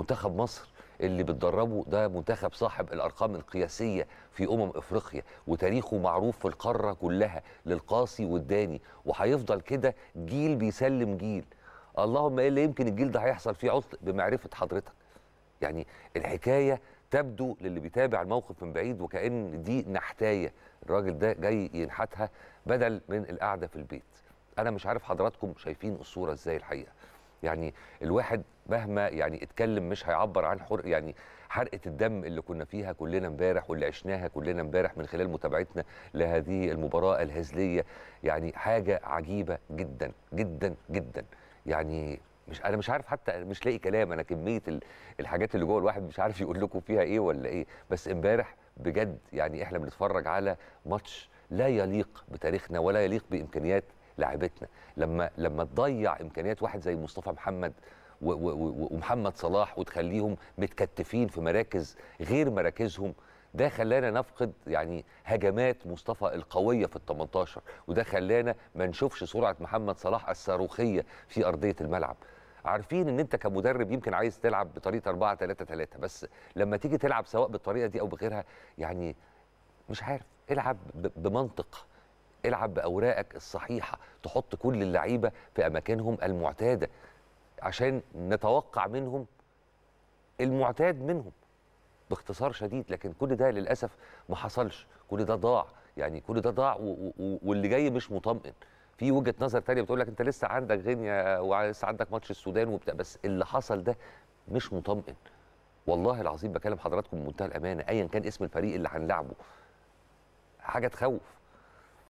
منتخب مصر اللي بتدربه ده منتخب صاحب الارقام القياسيه في امم افريقيا وتاريخه معروف في القاره كلها للقاسي والداني وهيفضل كده جيل بيسلم جيل اللهم ايه اللي يمكن الجيل ده هيحصل فيه عطل بمعرفه حضرتك يعني الحكايه تبدو للي بيتابع الموقف من بعيد وكأن دي نحتاية الراجل ده جاي ينحتها بدل من القعدة في البيت أنا مش عارف حضراتكم شايفين الصورة إزاي الحقيقة يعني الواحد مهما يعني اتكلم مش هيعبر عن حر يعني حرقه الدم اللي كنا فيها كلنا امبارح واللي عشناها كلنا امبارح من خلال متابعتنا لهذه المباراه الهزليه يعني حاجه عجيبه جدا جدا جدا يعني مش انا مش عارف حتى مش لاقي كلام انا كميه الحاجات اللي جوه الواحد مش عارف يقول لكم فيها ايه ولا ايه بس امبارح بجد يعني احنا بنتفرج على ماتش لا يليق بتاريخنا ولا يليق بامكانيات لاعبتنا لما لما تضيع امكانيات واحد زي مصطفى محمد ومحمد صلاح وتخليهم متكتفين في مراكز غير مراكزهم ده خلانا نفقد يعني هجمات مصطفى القويه في ال 18 وده خلانا ما نشوفش سرعه محمد صلاح الصاروخيه في ارضيه الملعب عارفين ان انت كمدرب يمكن عايز تلعب بطريقه 4 3 3 بس لما تيجي تلعب سواء بالطريقه دي او بغيرها يعني مش عارف العب بمنطق العب باوراقك الصحيحه تحط كل اللعيبه في اماكنهم المعتاده عشان نتوقع منهم المعتاد منهم باختصار شديد لكن كل ده للاسف ما حصلش كل ده ضاع يعني كل ده ضاع واللي جاي مش مطمئن في وجهه نظر تانية بتقول لك انت لسه عندك غينيا ولسه عندك ماتش السودان وبتاع بس اللي حصل ده مش مطمئن والله العظيم بكلم حضراتكم بمنتهى الامانه ايا كان اسم الفريق اللي هنلعبه حاجه تخوف